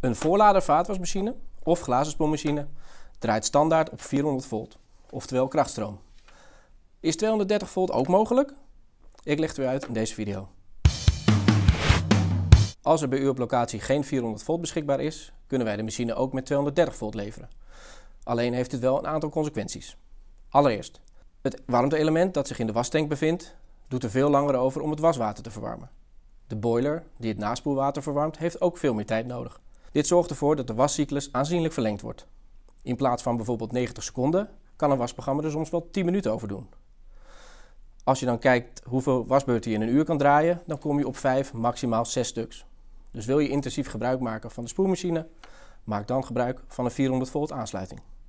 Een voorlader vaatwasmachine of spoelmachine draait standaard op 400 volt, oftewel krachtstroom. Is 230 volt ook mogelijk? Ik leg het weer uit in deze video. Als er bij u op locatie geen 400 volt beschikbaar is, kunnen wij de machine ook met 230 volt leveren. Alleen heeft dit wel een aantal consequenties. Allereerst, het warmte-element dat zich in de wastank bevindt, doet er veel langer over om het waswater te verwarmen. De boiler, die het naspoelwater verwarmt, heeft ook veel meer tijd nodig. Dit zorgt ervoor dat de wascyclus aanzienlijk verlengd wordt. In plaats van bijvoorbeeld 90 seconden kan een wasprogramma er soms wel 10 minuten over doen. Als je dan kijkt hoeveel wasbeurten je in een uur kan draaien, dan kom je op 5, maximaal 6 stuks. Dus wil je intensief gebruik maken van de spoelmachine, maak dan gebruik van een 400 volt aansluiting.